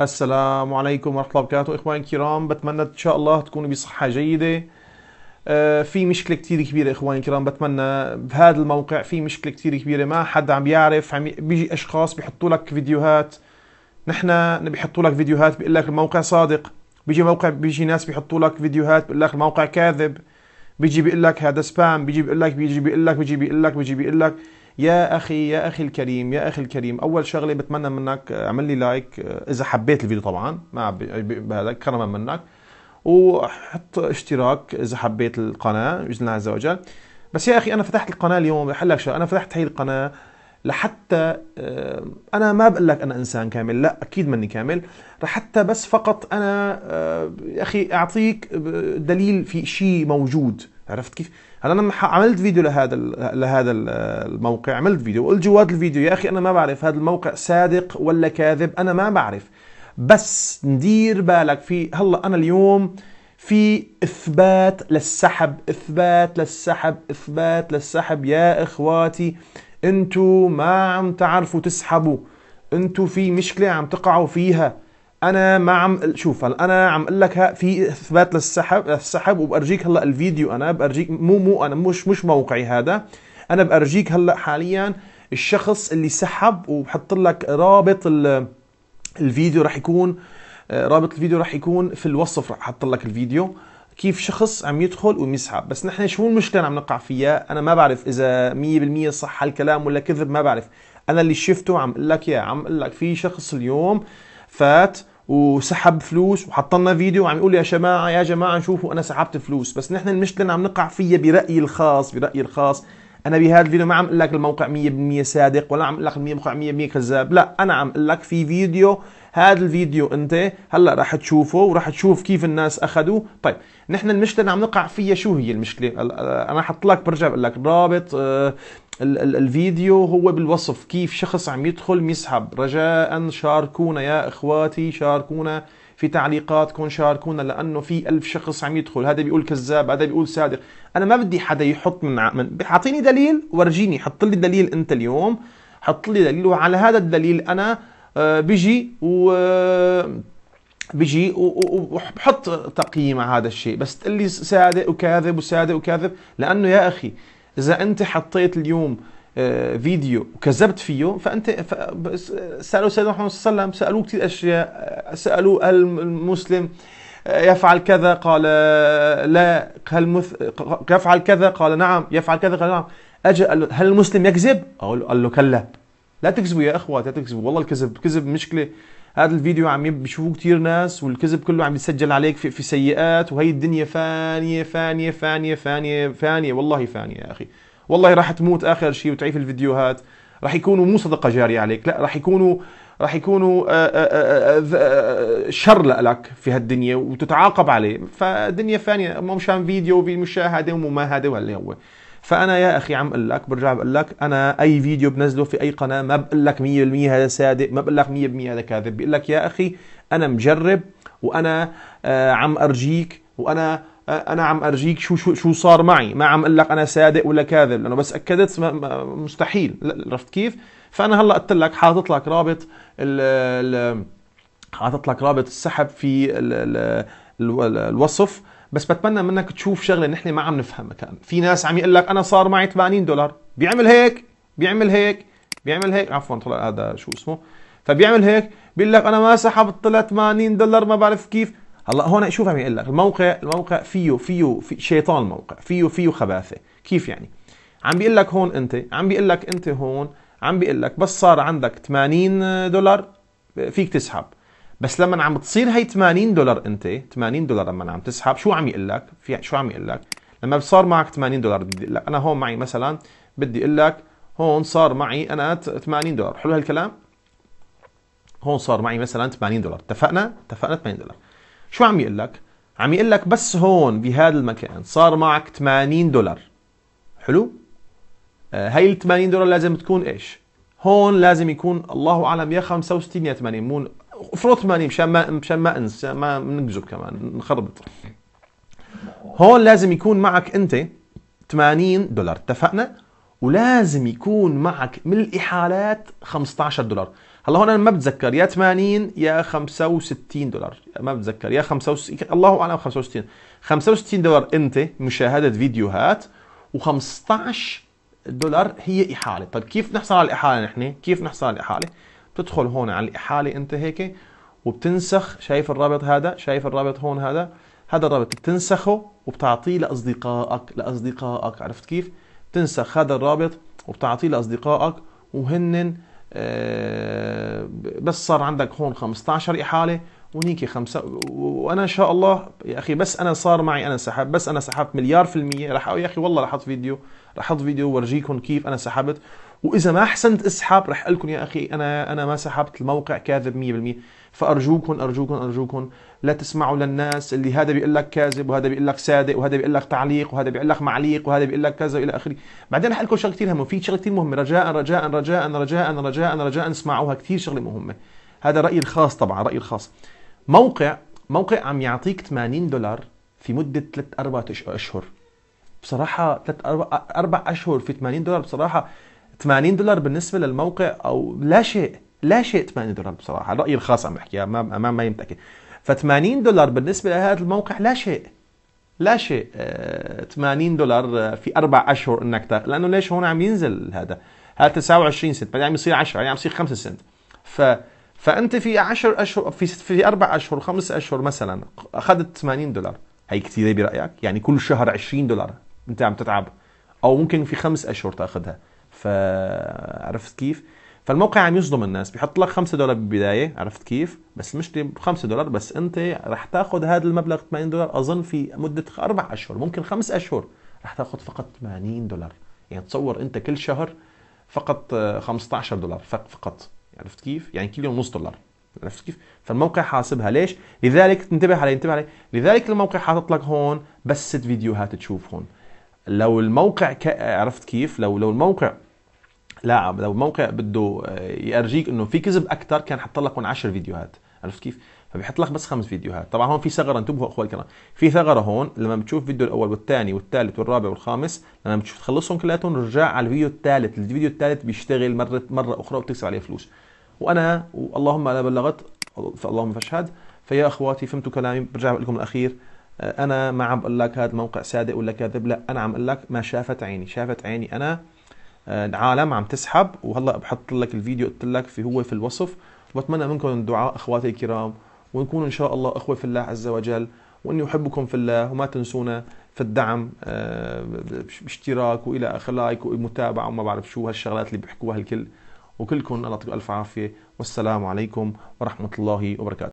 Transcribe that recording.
السلام عليكم ورحمة الله وبركاته إخواني الكرام بتمنى إن شاء الله تكونوا بصحة جيدة آه، في مشكلة كتير كبيرة إخواني الكرام بتمنى بهذا الموقع في مشكلة كتير كبيرة ما حد عم بيعرف عم بيجي أشخاص بيحطوا لك فيديوهات نحن بيحطوا لك فيديوهات بيقول لك الموقع صادق بيجي موقع بيجي ناس بيحطوا لك فيديوهات بيقول لك الموقع كاذب بيجي بيقول لك هذا سبام بيجي بيقول لك بيجي بيقول لك بيجي بيقول لك بيجي بيقول لك يا اخي يا اخي الكريم يا اخي الكريم اول شغله بتمنى منك اعمل لي لايك اذا حبيت الفيديو طبعا ما بهذا كرما منك وحط اشتراك اذا حبيت القناه باذن الله عز وجل بس يا اخي انا فتحت القناه اليوم بحل لك شغله انا فتحت هي القناه لحتى آه، انا ما بقول لك انا انسان كامل لا اكيد ماني كامل لحتى بس فقط انا آه، يا اخي اعطيك آه، دليل في شيء موجود عرفت كيف؟ هلا انا عملت فيديو لهذا لهذا الموقع عملت فيديو وقلت جوات الفيديو يا اخي انا ما بعرف هذا الموقع صادق ولا كاذب انا ما بعرف بس ندير بالك في هلا انا اليوم في اثبات للسحب اثبات للسحب اثبات للسحب يا اخواتي انتوا ما عم تعرفوا تسحبوا انتوا في مشكله عم تقعوا فيها انا ما عم شوف هلا انا عم اقول لك في اثبات للسحب السحب وبارجيك هلا الفيديو انا بارجيك مو مو انا مش مش موقعي هذا انا بارجيك هلا حاليا الشخص اللي سحب وبحط لك رابط الفيديو رح يكون آه، رابط الفيديو رح يكون في الوصف رح احط لك الفيديو كيف شخص عم يدخل ويسحب بس نحن شو المشكله اللي عم نقع فيها انا ما بعرف اذا 100% صح هالكلام ولا كذب ما بعرف انا اللي شفته عم اقول لك اياه عم اقول لك في شخص اليوم فات وسحب فلوس وحط لنا فيديو وعم يقول يا جماعه يا جماعه شوفوا انا سحبت فلوس بس نحن المشكله اللي عم نقع فيها برايي الخاص برايي الخاص انا بهذا الفيديو ما عم اقول لك الموقع 100% صادق ولا عم اقول لك الموقع 100% كذاب لا انا عم اقول لك في فيديو هذا الفيديو انت هلا راح تشوفه وراح تشوف كيف الناس اخذوا طيب نحن المشكله اللي عم نقع فيها شو هي المشكله آه، انا حط لك برجع بقول لك رابط آه، الفيديو هو بالوصف كيف شخص عم يدخل يسحب رجاء شاركونا يا اخواتي شاركونا في تعليقاتكم شاركونا لانه في ألف شخص عم يدخل هذا بيقول كذاب هذا بيقول صادق انا ما بدي حدا يحط من اعطيني دليل ورجيني حط لي دليل انت اليوم حط لي دليل وعلى هذا الدليل انا آه، بيجي و آه، بيجي وبحط تقييم على هذا الشيء بس تقول لي صادق وكاذب وصادق وكاذب لانه يا اخي اذا انت حطيت اليوم آه، فيديو وكذبت فيه فانت سالوا سيدنا محمد صلى الله عليه وسلم سالوه كثير اشياء سالوه هل المسلم يفعل كذا قال لا هل يفعل كذا قال نعم يفعل كذا قال نعم اجى قال له هل المسلم يكذب؟ قال له كلا لا تكذبوا يا اخوات لا تكذبوا والله الكذب كذب مشكله هذا الفيديو عم بيشوفوه كثير ناس والكذب كله عم يتسجل عليك في, في سيئات وهي الدنيا فانيه فانيه فانيه فانيه فانيه والله فانيه يا اخي والله راح تموت اخر شيء وتعيف الفيديوهات راح يكونوا مو صدقه جاريه عليك لا راح يكونوا راح يكونوا آه، آه، آه، شر لك في هالدنيا وتتعاقب عليه فالدنيا فانيه مو مشان فيديو وفي مشاهده هذا وهاللي هو فانا يا اخي عم اقول لك برجع بقول لك انا اي فيديو بنزله في اي قناه ما بقول لك 100% هذا صادق ما بقول لك 100% هذا كاذب بقول لك يا اخي انا مجرب وانا آه عم ارجيك وانا آه، انا عم ارجيك شو شو شو صار معي ما عم اقول لك انا صادق ولا كاذب لانه بس اكدت مستحيل عرفت كيف فانا هلا قلت لك حاطط لك رابط ال حاطط لك رابط السحب في الـ الـ الوصف بس بتمنى منك تشوف شغله نحن ما عم نفهمها كان في ناس عم يقول لك انا صار معي 80 دولار بيعمل هيك بيعمل هيك بيعمل هيك عفوا طلع هذا شو اسمه فبيعمل هيك بيقول لك انا ما سحبت طلع 80 دولار ما بعرف كيف هلا هون شوف عم يقول لك الموقع الموقع فيه فيه في شيطان الموقع فيه فيه خباثه كيف يعني عم بيقول لك هون انت عم بيقول لك انت هون عم بيقول لك بس صار عندك 80 دولار فيك تسحب بس لما عم تصير هي 80 دولار انت 80 دولار لما عم تسحب شو عم يقول لك في شو عم يقول لك لما صار معك 80 دولار بدي لك انا هون معي مثلا بدي اقول لك هون صار معي انا 80 دولار حلو هالكلام هون صار معي مثلا 80 دولار اتفقنا اتفقنا 80 دولار شو عم يقول لك عم يقول لك بس هون بهذا المكان صار معك 80 دولار حلو آه، هاي ال 80 دولار لازم تكون ايش هون لازم يكون الله اعلم يا 65 يا 80 مو فروت 80 مشان ما مشان ما انسى ما نكذب كمان نخربط هون لازم يكون معك انت 80 دولار اتفقنا ولازم يكون معك من الاحالات 15 دولار هلا هون انا ما بتذكر يا 80 يا 65 دولار ما بتذكر يا 65 الله اعلم 65 65 دولار انت مشاهده فيديوهات و15 دولار هي احاله طيب كيف نحصل على الاحاله نحن كيف نحصل على الاحاله بتدخل هون على الاحاله انت هيك وبتنسخ شايف الرابط هذا شايف الرابط هون هذا هذا الرابط بتنسخه وبتعطيه لاصدقائك لاصدقائك عرفت كيف بتنسخ هذا الرابط وبتعطيه لاصدقائك وهن آه، بس صار عندك هون 15 احاله ونيكي خمسة وانا ان شاء الله يا اخي بس انا صار معي انا سحب بس انا سحبت مليار في المية رح يا اخي والله رح احط فيديو رح احط فيديو وورجيكم كيف انا سحبت واذا ما احسنت اسحب رح اقول لكم يا اخي انا انا ما سحبت الموقع كاذب 100% فارجوكم ارجوكم ارجوكم لا تسمعوا للناس اللي هذا بيقول لك كاذب وهذا بيقول لك صادق وهذا بيقول لك تعليق وهذا بيقول لك معليق وهذا بيقول لك كذا الى اخره بعدين رح اقول لكم شغله كثير مهمه في شغله كثير مهمه رجاء رجاء رجاء رجاء رجاء رجاء اسمعوها كثير شغله مهمه هذا رايي الخاص طبعا رايي الخاص موقع موقع عم يعطيك 80 دولار في مده 3 4 اشهر بصراحه 3 4 اشهر في 80 دولار بصراحه 80 دولار بالنسبه للموقع او لا شيء لا شيء 80 دولار بصراحه رايي الخاص عم بحكيها ما ما, ما يمتكن ف 80 دولار بالنسبه لهذا الموقع لا شيء لا شيء 80 آه، دولار في اربع اشهر انك تاخذ لانه ليش هون عم ينزل هذا هذا 29 سنت بعدين عم يصير 10 بعدين يعني عم يصير 5 سنت ف فانت في 10 اشهر في في اربع اشهر خمس اشهر مثلا اخذت 80 دولار هي كثيره برايك يعني كل شهر 20 دولار انت عم تتعب او ممكن في خمس اشهر تاخذها فعرفت كيف فالموقع عم يصدم الناس بيحط لك 5 دولار بالبدايه عرفت كيف بس المشكله ب 5 دولار بس انت رح تاخذ هذا المبلغ 80 دولار اظن في مده اربع اشهر ممكن خمس اشهر رح تاخذ فقط 80 دولار يعني تصور انت كل شهر فقط 15 آه، دولار فقط عرفت كيف يعني كل يوم نص دولار عرفت كيف؟ فالموقع حاسبها ليش؟ لذلك تنتبه عليه انتبه عليه، لذلك الموقع حاطط لك هون بس ست فيديوهات تشوف هون. لو الموقع ك... عرفت كيف؟ لو لو الموقع لاعب لو موقع بده آه، يرجيك انه في كذب اكثر كان حط لك هون 10 فيديوهات عرفت كيف؟ فبيحط لك بس خمس فيديوهات طبعا هون في ثغره انتبهوا اخوي الكرام في ثغره هون لما بتشوف الفيديو الاول والثاني والثالث والرابع والخامس لما بتشوف تخلصهم كلياتهم رجع على الفيديو الثالث الفيديو الثالث بيشتغل مره مره اخرى وبتكسب عليه فلوس وانا واللهم انا بلغت فاللهم فاشهد فيا اخواتي فهمتوا كلامي برجع بقول لكم الاخير آه، انا ما عم بقول لك هذا الموقع صادق ولا كاذب لا انا عم اقول لك ما شافت عيني شافت عيني انا العالم عم تسحب وهلا بحط لك الفيديو قلت لك في هو في الوصف وبتمنى منكم الدعاء اخواتي الكرام ونكون ان شاء الله اخوه في الله عز وجل واني احبكم في الله وما تنسونا في الدعم باشتراك آه، والى اخره لايك ومتابعه وما بعرف شو هالشغلات اللي بيحكوها الكل وكلكم الله يعطيكم الف عافيه والسلام عليكم ورحمه الله وبركاته